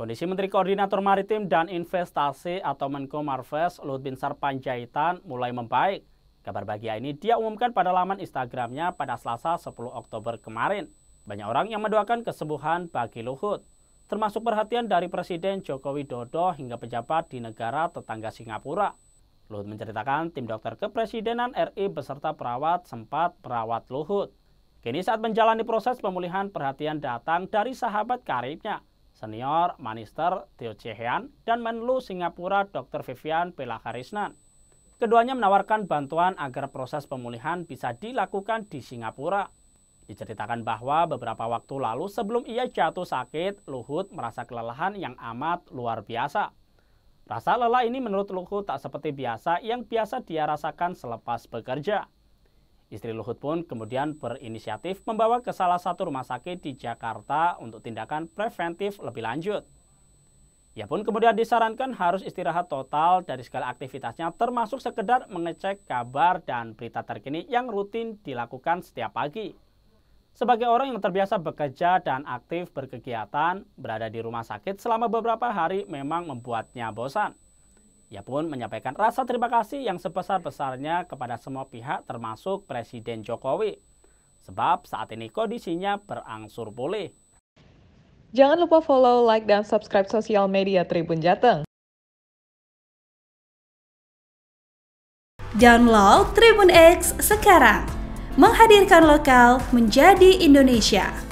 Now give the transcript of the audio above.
Kondisi Menteri Koordinator Maritim dan Investasi atau Menko Marves Luhut Binsar Panjaitan mulai membaik. Kabar bahagia ini dia umumkan pada laman Instagramnya pada Selasa 10 Oktober kemarin. Banyak orang yang mendoakan kesembuhan bagi Luhut, termasuk perhatian dari Presiden Joko Widodo hingga pejabat di negara tetangga Singapura. Luhut menceritakan tim dokter kepresidenan RI beserta perawat sempat merawat Luhut. Kini saat menjalani proses pemulihan perhatian datang dari sahabat karibnya, senior Manister Theo Chehean dan Menlu Singapura Dr. Vivian Pelaharisnan. Keduanya menawarkan bantuan agar proses pemulihan bisa dilakukan di Singapura. Diceritakan bahwa beberapa waktu lalu sebelum ia jatuh sakit, Luhut merasa kelelahan yang amat luar biasa. Rasa lelah ini menurut Luhut tak seperti biasa yang biasa dia rasakan selepas bekerja. Istri Luhut pun kemudian berinisiatif membawa ke salah satu rumah sakit di Jakarta untuk tindakan preventif lebih lanjut. Ia pun kemudian disarankan harus istirahat total dari segala aktivitasnya termasuk sekedar mengecek kabar dan berita terkini yang rutin dilakukan setiap pagi. Sebagai orang yang terbiasa bekerja dan aktif berkegiatan, berada di rumah sakit selama beberapa hari memang membuatnya bosan. Ia pun menyampaikan rasa terima kasih yang sebesar-besarnya kepada semua pihak termasuk Presiden Jokowi. Sebab saat ini kondisinya berangsur pulih. Jangan lupa follow, like, dan subscribe sosial media Tribun Jateng. Download Tribun X sekarang. Menghadirkan lokal menjadi Indonesia.